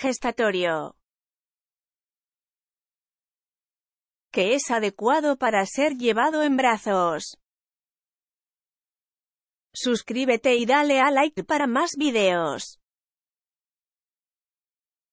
gestatorio que es adecuado para ser llevado en brazos. Suscríbete y dale a like para más videos.